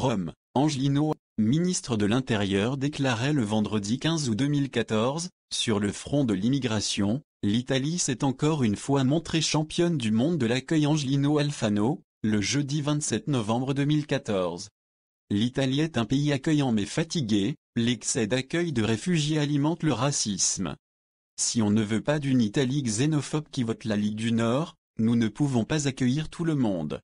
Rome, Angelino, ministre de l'Intérieur déclarait le vendredi 15 août 2014, sur le front de l'immigration, l'Italie s'est encore une fois montrée championne du monde de l'accueil Angelino Alfano, le jeudi 27 novembre 2014. L'Italie est un pays accueillant mais fatigué, l'excès d'accueil de réfugiés alimente le racisme. Si on ne veut pas d'une Italie xénophobe qui vote la Ligue du Nord, nous ne pouvons pas accueillir tout le monde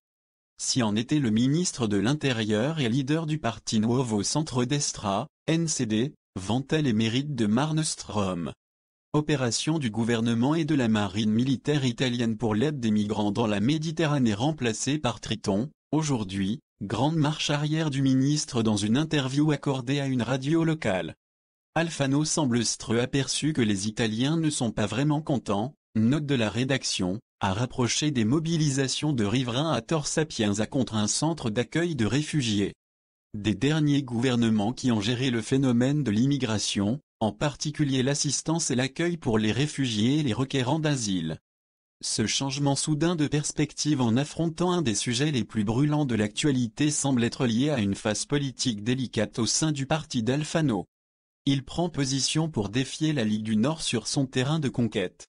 si en était le ministre de l'Intérieur et leader du parti Nuovo Centro Destra, NCD, vantait les mérites de Marnestrom. Opération du gouvernement et de la marine militaire italienne pour l'aide des migrants dans la Méditerranée remplacée par Triton, aujourd'hui, grande marche arrière du ministre dans une interview accordée à une radio locale. Alfano semble streux aperçu que les Italiens ne sont pas vraiment contents, Note de la rédaction, à rapproché des mobilisations de riverains à Tor à contre un centre d'accueil de réfugiés. Des derniers gouvernements qui ont géré le phénomène de l'immigration, en particulier l'assistance et l'accueil pour les réfugiés et les requérants d'asile. Ce changement soudain de perspective en affrontant un des sujets les plus brûlants de l'actualité semble être lié à une phase politique délicate au sein du parti d'Alfano. Il prend position pour défier la Ligue du Nord sur son terrain de conquête.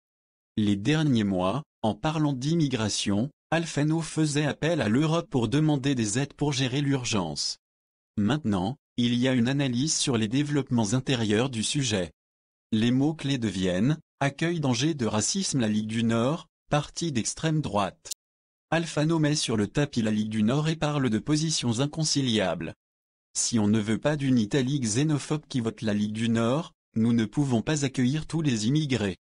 Les derniers mois, en parlant d'immigration, Alfano faisait appel à l'Europe pour demander des aides pour gérer l'urgence. Maintenant, il y a une analyse sur les développements intérieurs du sujet. Les mots-clés deviennent « accueil danger de racisme la Ligue du Nord, parti d'extrême droite ». Alfano met sur le tapis la Ligue du Nord et parle de positions inconciliables. Si on ne veut pas d'une Italie xénophobe qui vote la Ligue du Nord, nous ne pouvons pas accueillir tous les immigrés.